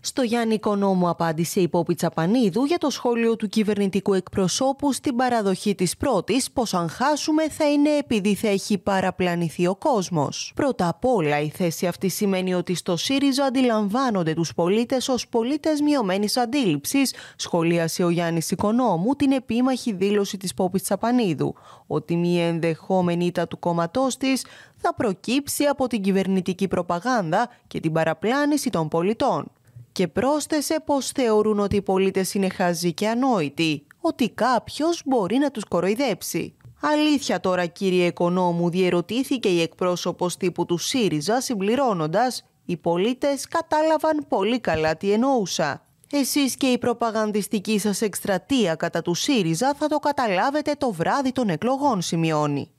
Στο Γιάννη Κονόμου απάντησε η Πόπη Τσαπανίδου για το σχόλιο του κυβερνητικού εκπροσώπου στην παραδοχή της πρώτης, πως αν χάσουμε θα είναι επειδή θα έχει παραπλανηθεί ο κόσμος. Πρώτα απ' όλα, η θέση αυτή σημαίνει ότι στο ΣΥΡΙΖΑ αντιλαμβάνονται τους πολίτες ως πολίτες μειωμένης αντίληψης, σχολίασε ο Γιάννης Κονόμου την επίμαχη δήλωση της Πόπης Τσαπανίδου, ότι μια ενδεχόμενη ήττα του κόμματός της θα προκύψει από την κυβερνητική προπαγάνδα και την παραπλάνηση των πολιτών και πρόσθεσε πως θεωρούν ότι οι πολίτες είναι χαζοί και ανόητοι, ότι κάποιος μπορεί να τους κοροϊδέψει. Αλήθεια τώρα κύριε Οικονόμου διερωτήθηκε η εκπρόσωπος τύπου του ΣΥΡΙΖΑ συμπληρώνοντας «Οι πολίτες κατάλαβαν πολύ καλά τι εννοούσα». Εσείς και η προπαγανδιστική σας εκστρατεία κατά του ΣΥΡΙΖΑ θα το καταλάβετε το βράδυ των εκλογών, σημειώνει.